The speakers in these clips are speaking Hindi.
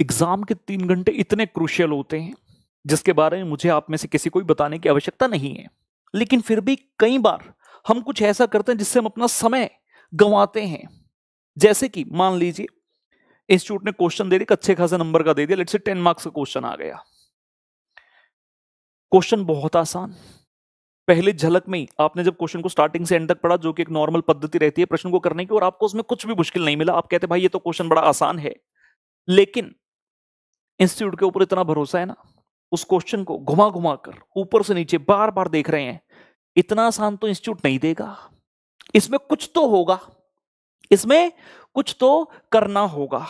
एग्जाम के तीन घंटे इतने क्रुशियल होते हैं जिसके बारे में मुझे आप में से किसी को भी बताने की आवश्यकता नहीं है लेकिन फिर भी कई बार हम कुछ ऐसा करते हैं जिससे हम अपना समय गंवाते हैं जैसे कि मान लीजिए इंस्टीट्यूट ने क्वेश्चन दे दिया अच्छे खासे नंबर का दे दिया लेट से टेन मार्क्स का क्वेश्चन आ गया क्वेश्चन बहुत आसान पहले झलक में ही आपने जब क्वेश्चन को स्टार्टिंग से एंड तक पढ़ा जो कि एक नॉर्मल पद्धति रहती है प्रश्न को करने की और आपको उसमें कुछ भी मुश्किल नहीं मिला आप कहते भाई ये तो क्वेश्चन बड़ा आसान है लेकिन इंस्टीट्यूट के ऊपर इतना भरोसा है ना उस क्वेश्चन को घुमा घुमा कर ऊपर से नीचे बार बार देख रहे हैं इतना आसान तो इंस्टीट्यूट नहीं देगा इसमें कुछ तो होगा इसमें कुछ तो करना होगा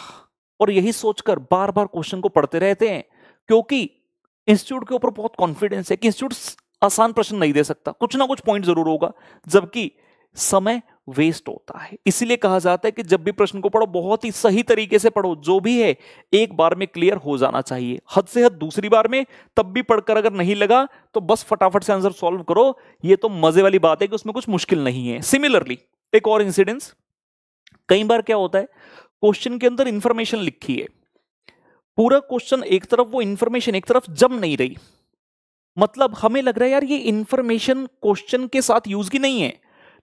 और यही सोचकर बार बार क्वेश्चन को पढ़ते रहते हैं क्योंकि इंस्टीट्यूट के ऊपर बहुत कॉन्फिडेंस है कि इंस्टीट्यूट आसान प्रश्न नहीं दे सकता कुछ ना कुछ पॉइंट जरूर होगा जबकि समय वेस्ट होता है इसीलिए कहा जाता है कि जब भी प्रश्न को पढ़ो बहुत ही सही तरीके से पढ़ो जो भी है एक बार में क्लियर हो जाना चाहिए हद से हद दूसरी बार में तब भी पढ़कर अगर नहीं लगा तो बस फटाफट से आंसर सॉल्व करो ये तो मजे वाली बात है कि उसमें कुछ मुश्किल नहीं है सिमिलरली एक और इंसिडेंस कई बार क्या होता है क्वेश्चन के अंदर इंफॉर्मेशन लिखी है पूरा क्वेश्चन एक तरफ वो इंफॉर्मेशन एक तरफ जम नहीं रही मतलब हमें लग रहा है यार ये इंफॉर्मेशन क्वेश्चन के साथ यूज की नहीं है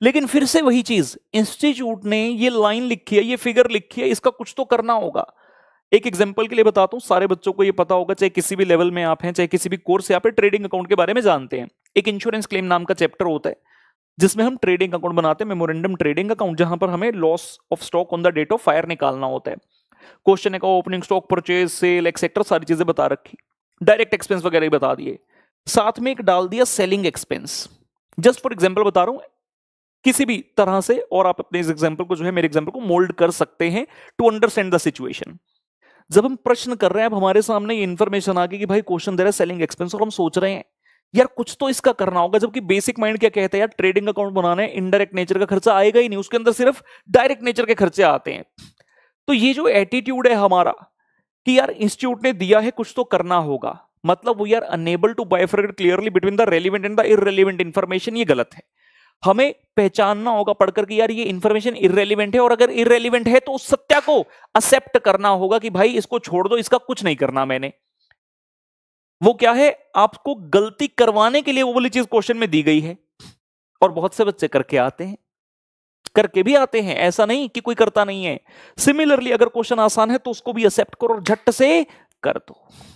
लेकिन फिर से वही चीज इंस्टीट्यूट ने ये लाइन लिखी है ये फिगर लिखी है इसका कुछ तो करना होगा एक एग्जाम्पल के लिए बताता हूं सारे बच्चों को ये पता होगा चाहे किसी भी लेवल में आप हैं चाहे किसी भी कोर्स या आप ट्रेडिंग अकाउंट के बारे में जानते हैं एक इंश्योरेंस क्लेम नाम का चैप्टर होता है जिसमें हम ट्रेडिंग अकाउंट बनाते हैं मेमोरेंडम ट्रेडिंग अकाउंट जहां पर हमें loss of stock on the date of fire निकालना होता है क्वेश्चन है का opening stock purchase sale etcetera सारी चीजें बता रखी डायरेक्ट एक्सपेंस वगैरह भी बता दिए साथ में एक डाल दिया selling expense just for example बता रहा हूं किसी भी तरह से और आप अपने इस एग्जाम्पल को जो है मेरे एग्जाम्पल को मोल्ड कर सकते हैं टू अंडरस्टैंड द सिचुएशन जब हम प्रश्न कर रहे हैं अब हमारे सामने ये इन्फॉर्मेशन आ गई कि भाई क्वेश्चन दे रहा है सेलिंग एक्सपेंस और हम सोच रहे हैं यार कुछ तो इसका करना होगा जबकि बेसिक माइंड क्या कहते हैं यार ट्रेडिंग अकाउंट बनाने इनडायरेक्ट नेचर का खर्चा आएगा ही नहीं उसके अंदर सिर्फ डायरेक्ट नेचर के खर्चे आते हैं तो ये जो एटीट्यूड है हमारा कि यार इंस्टीट्यूट ने दिया है कुछ तो करना होगा मतलब we are enable to bifurcate clearly between the relevant and the irrelevant information ये गलत है हमें पहचानना होगा पढ़कर कि यार ये इंफॉर्मेशन इरेलीवेंट है और अगर इरेलीवेंट है तो उस सत्या को एक्सेप्ट करना होगा कि भाई इसको छोड़ दो इसका कुछ नहीं करना मैंने वो क्या है आपको गलती करवाने के लिए वो बोली चीज क्वेश्चन में दी गई है और बहुत से बच्चे करके आते हैं करके भी आते हैं ऐसा नहीं कि कोई करता नहीं है सिमिलरली अगर क्वेश्चन आसान है तो उसको भी एक्सेप्ट करो और झट से कर दो